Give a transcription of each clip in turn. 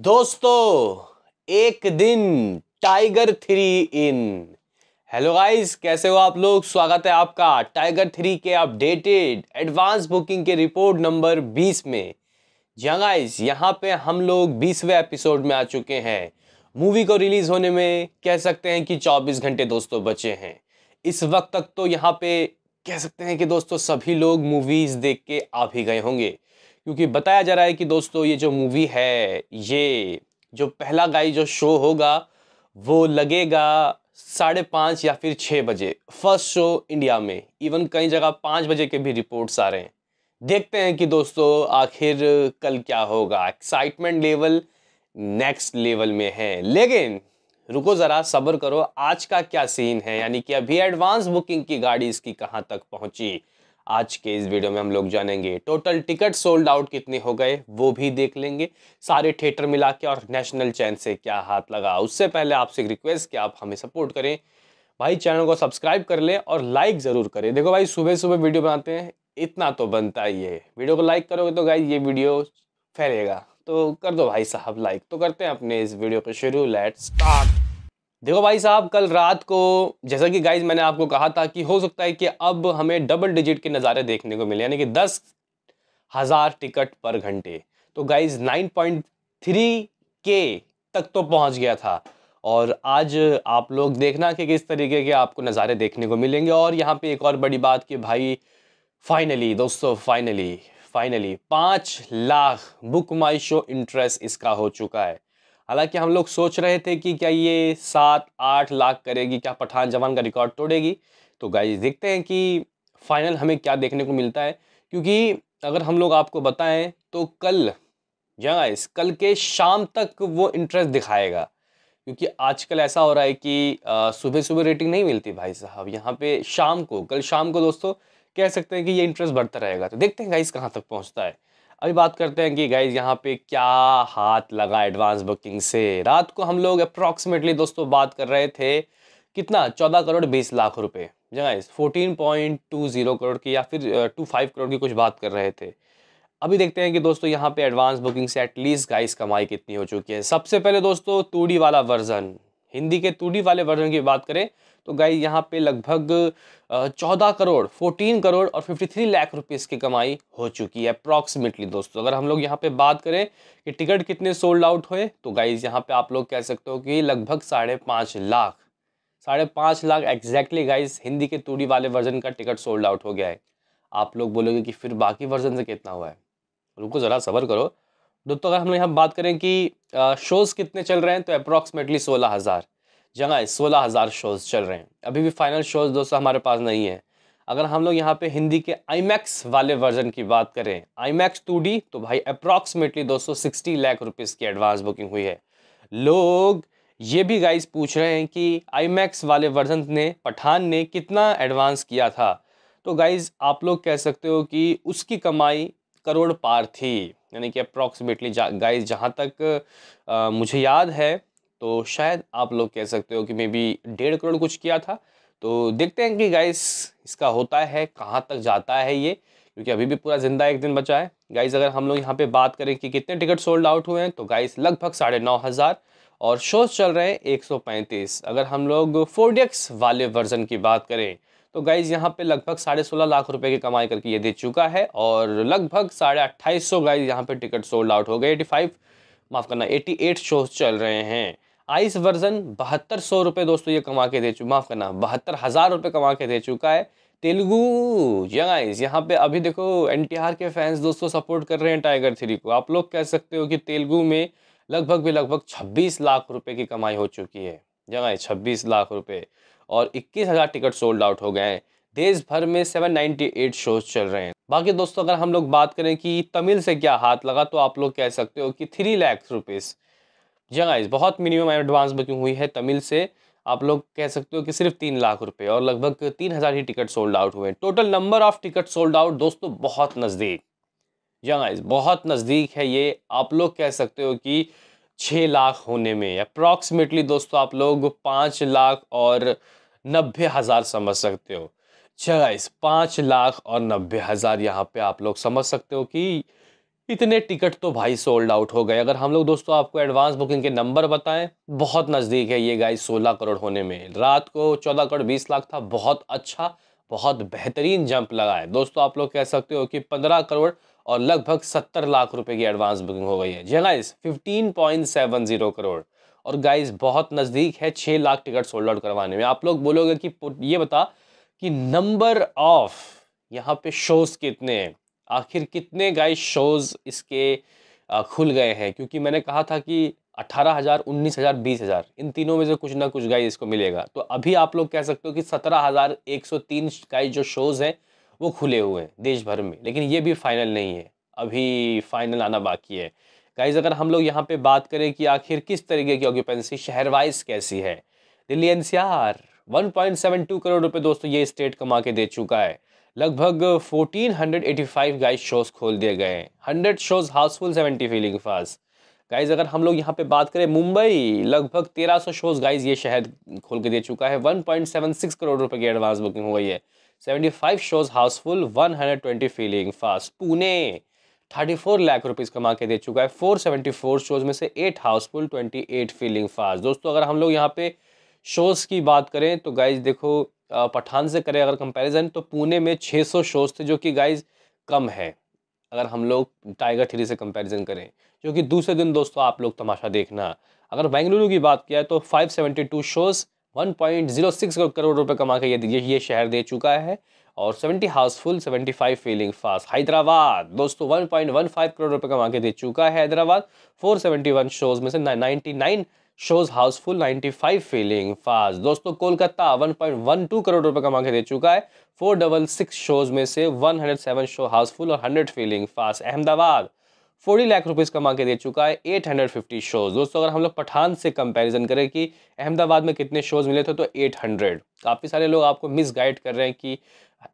दोस्तों एक दिन tiger three in hello guys कैसे हो आप लोग स्वागत है आपका टाइगर थ्री के अपडेटेड एडवांस बुकिंग के रिपोर्ट नंबर बीस में जी गाइस यहाँ पे हम लोग बीसवें एपिसोड में आ चुके हैं मूवी को रिलीज़ होने में कह सकते हैं कि चौबीस घंटे दोस्तों बचे हैं इस वक्त तक तो यहाँ पे कह सकते हैं कि दोस्तों सभी लोग मूवीज़ देख के आ भी गए होंगे क्योंकि बताया जा रहा है कि दोस्तों ये जो मूवी है ये जो पहला गाई जो शो होगा वो लगेगा साढ़े पाँच या फिर छः बजे फर्स्ट शो इंडिया में इवन कई जगह पाँच बजे के भी रिपोर्ट्स आ रहे हैं देखते हैं कि दोस्तों आखिर कल क्या होगा एक्साइटमेंट लेवल नेक्स्ट लेवल में है लेकिन रुको ज़रा सब्र करो आज का क्या सीन है यानी कि अभी एडवांस बुकिंग की गाड़ी इसकी कहाँ तक पहुँची आज के इस वीडियो में हम लोग जानेंगे टोटल टिकट सोल्ड आउट कितने हो गए वो भी देख लेंगे सारे थिएटर मिला के और नेशनल चैन से क्या हाथ लगा उससे पहले आपसे एक रिक्वेस्ट कि आप हमें सपोर्ट करें भाई चैनल को सब्सक्राइब कर लें और लाइक ज़रूर करें देखो भाई सुबह सुबह वीडियो बनाते हैं इतना तो बनता ही है वीडियो को लाइक करोगे तो गाई ये वीडियो फैलेगा तो कर दो भाई साहब लाइक तो करते हैं अपने इस वीडियो को शुरू लेट स्टार्ट देखो भाई साहब कल रात को जैसा कि गाइज मैंने आपको कहा था कि हो सकता है कि अब हमें डबल डिजिट के नज़ारे देखने को मिले यानी कि दस हज़ार टिकट पर घंटे तो गाइज नाइन पॉइंट थ्री के तक तो पहुंच गया था और आज आप लोग देखना कि किस तरीके के आपको नज़ारे देखने को मिलेंगे और यहाँ पे एक और बड़ी बात कि भाई फाइनली दोस्तों फाइनली फाइनली पाँच lakh book my show interest इसका हो चुका है हालांकि हम लोग सोच रहे थे कि क्या ये सात आठ लाख करेगी क्या पठान जवान का रिकॉर्ड तोड़ेगी तो गाइज देखते हैं कि फाइनल हमें क्या देखने को मिलता है क्योंकि अगर हम लोग आपको बताएं तो कल या गाइस कल के शाम तक वो इंटरेस्ट दिखाएगा क्योंकि आजकल ऐसा हो रहा है कि सुबह सुबह रेटिंग नहीं मिलती भाई साहब यहाँ पे शाम को कल शाम को दोस्तों कह सकते हैं कि ये इंटरेस्ट बढ़ता रहेगा तो देखते हैं गाइस कहाँ तक पहुँचता है अभी बात करते हैं कि गाइज यहाँ पे क्या हाथ लगा एडवांस बुकिंग से रात को हम लोग अप्रॉक्सीमेटली दोस्तों बात कर रहे थे कितना चौदह करोड़ बीस लाख रुपए जी guys fourteen point two zero crore की या फिर टू फाइव करोड़ की कुछ बात कर रहे थे अभी देखते हैं कि दोस्तों यहाँ पे एडवांस बुकिंग से एटलीस्ट गाइस कमाई कितनी हो चुकी है सबसे पहले दोस्तों तूड़ी वाला वर्जन हिंदी के टू वाले वर्जन की बात करें तो गाई यहाँ पे लगभग चौदह करोड़ फोर्टीन करोड़ और फिफ्टी थ्री लाख रुपीज़ की कमाई हो चुकी है अप्रॉक्सीमेटली दोस्तों अगर हम लोग यहाँ पे बात करें कि टिकट कितने सोल्ड आउट हुए तो गाइज यहाँ पे आप लोग कह सकते हो कि लगभग साढ़े पाँच लाख साढ़े पाँच लाख एग्जैक्टली गाइज हिंदी के टू वाले वर्जन का टिकट सोल्ड आउट हो गया है आप लोग बोलोगे कि फिर बाकी वर्जन से कितना हुआ है रुको ज़रा सबर करो दोस्तों अगर हम लोग यहाँ बात करें कि शोज़ कितने चल रहे हैं तो अप्रॉक्सीमेटली सोलह हज़ार जगह हाँ, सोलह हज़ार शोज़ चल रहे हैं अभी भी फाइनल शोज़ दोस्तों हमारे पास नहीं है अगर हम लोग यहाँ पे हिंदी के आई वाले वर्जन की बात करें आई मैक्स तो भाई अप्रॉक्सीमेटली दो लाख रुपीज़ की एडवांस बुकिंग हुई है लोग ये भी गाइस पूछ रहे हैं कि आई वाले वर्जन ने पठान ने कितना एडवांस किया था तो गाइज आप लोग कह सकते हो कि उसकी कमाई करोड़ पार थी यानी कि अप्रॉक्सीमेटली गाइस जहाँ तक आ, मुझे याद है तो शायद आप लोग कह सकते हो कि मे बी डेढ़ करोड़ कुछ किया था तो देखते हैं कि गाइस इसका होता है कहाँ तक जाता है ये क्योंकि अभी भी पूरा ज़िंदा एक दिन बचा है गाइस अगर हम लोग यहाँ पे बात करें कि कितने टिकट सोल्ड आउट हुए हैं तो गाइस लगभग साढ़े नौ हज़ार और शोज चल रहे हैं एक अगर हम लोग फोर वाले वर्जन की बात करें तो गाइज यहाँ पे लगभग साढ़े सोलह लाख रुपए की कमाई करके ये दे चुका है और लगभग साढ़े अट्ठाईस सौ गाइज यहाँ पे टिकट सोल्ड आउट हो गए एटी फाइव माफ़ करना एटी एट शो चल रहे हैं आइस वर्जन बहत्तर सौ रुपये दोस्तों ये कमा के दे चुका माफ़ करना बहत्तर हज़ार रुपये कमा के दे चुका है तेलुगू यगाइज यहाँ पे अभी देखो एन के फैंस दोस्तों सपोर्ट कर रहे हैं टाइगर थ्री को आप लोग कह सकते हो कि तेलुगू में लगभग भी लगभग छब्बीस लाख रुपये की कमाई हो चुकी है जगह छब्बीस लाख रुपए और इक्कीस हज़ार टिकट सोल्ड आउट हो गए हैं देश भर में 798 शोज चल रहे हैं बाकी दोस्तों अगर हम लोग बात करें कि तमिल से क्या हाथ लगा तो आप लोग कह सकते हो कि थ्री लैक्स रुपीज़ जी हाँ, बहुत मिनिमम एडवांस बुकिंग हुई है तमिल से आप लोग कह सकते हो कि सिर्फ तीन लाख रुपए और लगभग तीन हज़ार ही टिकट सोल्ड आउट हुए total number of ticket sold out दोस्तों बहुत नज़दीक जी हाँ, बहुत नज़दीक है ये आप लोग कह सकते हो कि छः लाख होने में अप्रॉक्सीमेटली दोस्तों आप लोग पाँच लाख और नब्बे हज़ार समझ सकते हो अच्छा पाँच लाख और नब्बे हज़ार यहाँ पे आप लोग समझ सकते हो कि इतने टिकट तो भाई सोल्ड आउट हो गए अगर हम लोग दोस्तों आपको एडवांस बुकिंग के नंबर बताएं बहुत नज़दीक है ये गाइस सोलह करोड़ होने में रात को चौदह करोड़ बीस लाख था बहुत अच्छा बहुत बेहतरीन जंप लगा है दोस्तों आप लोग कह सकते हो कि पंद्रह करोड़ और लगभग सत्तर लाख रुपए की एडवांस बुकिंग हो गई है जी guys fifteen point seven zero crore और गाइस बहुत नज़दीक है छः लाख टिकट सोल्ड आउट करवाने में आप लोग बोलोगे कि ये बता कि नंबर ऑफ यहाँ पे शोज़ कितने हैं आखिर कितने गाइस शोज़ इसके खुल गए हैं क्योंकि मैंने कहा था कि अट्ठारह हज़ार उन्नीस हज़ार बीस हज़ार इन तीनों में से कुछ ना कुछ गाइस इसको मिलेगा तो अभी आप लोग कह सकते हो कि सत्रह हज़ार एक सौ तीन गाइस जो शोज़ हैं वो खुले हुए हैं देश भर में लेकिन ये भी फाइनल नहीं है अभी फाइनल आना बाकी है गाइज अगर हम लोग यहाँ पे बात करें कि आखिर किस तरीके की ऑक्यूपेंसी शहर वाइज कैसी है दिल्ली एनसीआर 1.72 करोड़ रुपए दोस्तों ये स्टेट कमा के दे चुका है लगभग 1485 गाइस शोज खोल दिए गए हैं hundred shows housefull 70 filling fast guys अगर हम लोग यहाँ पे बात करें मुंबई लगभग 1300 शोज गाइज ये शहर खोल के दे चुका है 1.76 करोड़ रुपए की एडवांस बुकिंग हुई है 75 shows housefull 120 filling fast Pune thirty four lakh rupees कमा के दे चुका है फोर सेवेंटी फोर शोज़ में से eight housefull twenty eight filling fast दोस्तों अगर हम लोग यहाँ पे शोज़ की बात करें तो गाइज देखो पठान से करें अगर कंपैरिजन तो पुणे में छः सौ शोज़ थे जो कि गाइज कम है अगर हम लोग टाइगर थ्री से कंपैरिजन करें जो कि दूसरे दिन दोस्तों आप लोग तमाशा देखना अगर बेंगलुरु की बात किया तो फाइव शोज़ वन करोड़ रुपये कमा के ये ये शहर दे चुका है और 70 हाउसफुल 75 फीलिंग फास्ट हैदराबाद दोस्तों 1.15 करोड़ रुपए कमा के दे चुका है हैदराबाद 471 शोज में से 99 शोज हाउसफुल 95 फीलिंग फास्ट दोस्तों कोलकाता 1.12 करोड़ रुपए कमा के दे चुका है 466 शोज में से 107 शो हाउसफुल और 100 filling fast Ahmedabad 40 lakh rupees कमा के दे चुका है 850 शोज दोस्तों अगर हम लोग पठान से कंपैरिजन करें कि अहमदाबाद में कितने शोज मिले थे तो 800 काफ़ी सारे लोग आपको मिसगाइड कर रहे हैं कि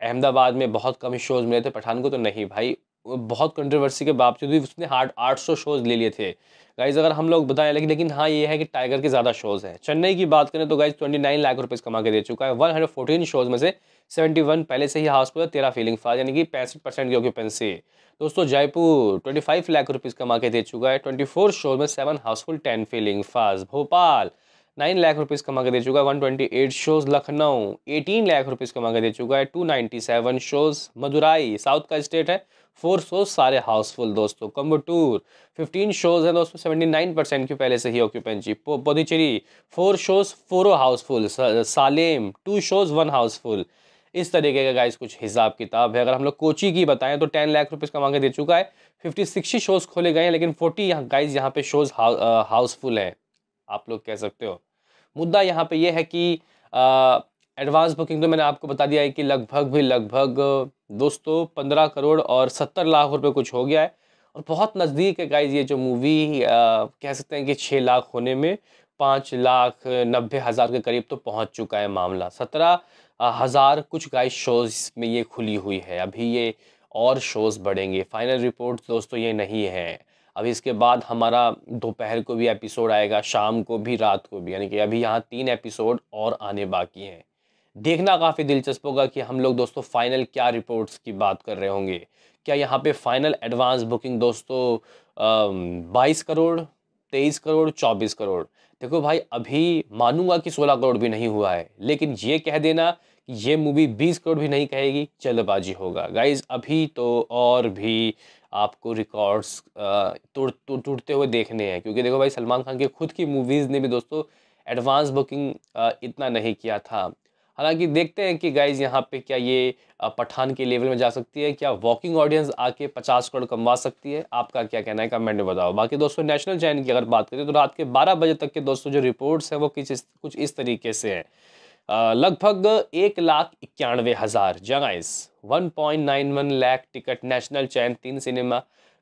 अहमदाबाद में बहुत कम शोज़ मिले थे पठान को तो नहीं भाई बहुत कंट्रोवर्सी के बावजूद भी उसने हार्ड आठ सौ शोज़ ले लिए थे गाइज अगर हम लोग बताएं लेकिन लेकिन हाँ ये है कि टाइगर के ज़्यादा शोज़ हैं चेन्नई की बात करें तो guys twenty nine lakh rupees कमा के दे चुका है वन हंड्रेड फोर्टीन शोज़ में से सेवेंटी वन पहले से ही हाउस पर तेरह फीलिंग फाज यानी कि पैंसठ परसेंट की ऑक्यूपेंसी दोस्तों Jaipur twenty five lakh rupees कमा के दे चुका है ट्वेंटी फोर शोज़ में seven housefull ten filling fast Bhopal nine lakh rupees कमा के दे चुका है one twenty eight shows Lucknow eighteen lakh rupees कमा के दे चुका है two ninety seven shows Madurai south का स्टेट है फोर शोज सारे हाउसफुल दोस्तों कम्बटूर फिफ्टीन शोज हैं दोस्तों सेवेंटी नाइन परसेंट की पहले से ही ऑक्यूपेंसी पौधीचेरी फोर शोज फोरो housefull Salem two shows one housefull इस तरीके का गाइस कुछ हिसाब किताब है अगर हम लोग कोची की बताएं तो टेन लाख रुपीज़ कमा के दे चुका है फिफ्टी सिक्सटी शोज़ खोले गए हैं लेकिन फोर्टी यहाँ गाइज यहाँ पे शोज़ हाउसफुल हैं आप लोग कह सकते हो मुद्दा यहाँ पे ये यह है कि एडवांस बुकिंग तो मैंने आपको बता दिया है कि लगभग भी लगभग दोस्तों पंद्रह करोड़ और सत्तर लाख रुपए कुछ हो गया है और बहुत नज़दीक है गाइज ये जो मूवी कह सकते हैं कि छः लाख होने में पाँच लाख नब्बे हज़ार के करीब तो पहुँच चुका है मामला सत्रह हज़ार कुछ गाइज शोज़ में ये खुली हुई है अभी ये और शोज़ बढ़ेंगे फाइनल रिपोर्ट दोस्तों ये नहीं है अब इसके बाद हमारा दोपहर को भी एपिसोड आएगा शाम को भी रात को भी यानी कि अभी यहाँ तीन एपिसोड और आने बाकी हैं देखना काफ़ी दिलचस्प होगा कि हम लोग दोस्तों फ़ाइनल क्या रिपोर्ट्स की बात कर रहे होंगे क्या यहाँ पे फाइनल एडवांस बुकिंग दोस्तों बाईस करोड़ तेईस करोड़ चौबीस करोड़ देखो भाई अभी मानूंगा कि सोलह करोड़ भी नहीं हुआ है लेकिन ये कह देना कि ये मूवी बीस करोड़ भी नहीं कहेगी जल्दबाजी होगा गाइज अभी तो और भी आपको रिकॉर्ड्स टूटते तोड़ टूटते हुए देखने हैं क्योंकि देखो भाई सलमान खान के खुद की मूवीज़ ने भी दोस्तों एडवांस बुकिंग इतना नहीं किया था हालांकि देखते हैं कि गाइज यहाँ पे क्या ये पठान के लेवल में जा सकती है क्या वॉकिंग ऑडियंस आके पचास करोड़ कमवा सकती है आपका क्या कहना है कमेंट में बताओ बाकी दोस्तों नेशनल चैनल की अगर बात करें तो रात के बारह बजे तक के दोस्तों जो रिपोर्ट्स हैं वो किस कुछ इस तरीके से हैं लगभग एक लाख इक्यानवे हज़ार जगाइस one point nine one lakh ticket national chain तीन cinema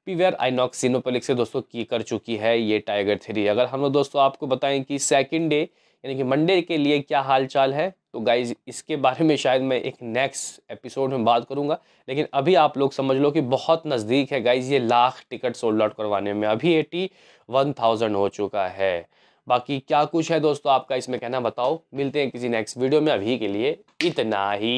P R INOX Cinepolis से दोस्तों की कर चुकी है ये टाइगर थ्री अगर हम लोग दोस्तों आपको बताएं कि सेकेंड डे यानी कि मंडे के लिए क्या हाल चाल है तो गाइज इसके बारे में शायद मैं एक नेक्स्ट एपिसोड में बात करूंगा लेकिन अभी आप लोग समझ लो कि बहुत नज़दीक है गाइज ये लाख टिकट सोल्ड आउट करवाने में अभी एटी वन थाउजेंड हो चुका है बाकी क्या कुछ है दोस्तों आपका इसमें कहना बताओ मिलते हैं किसी नेक्स्ट वीडियो में अभी के लिए इतना ही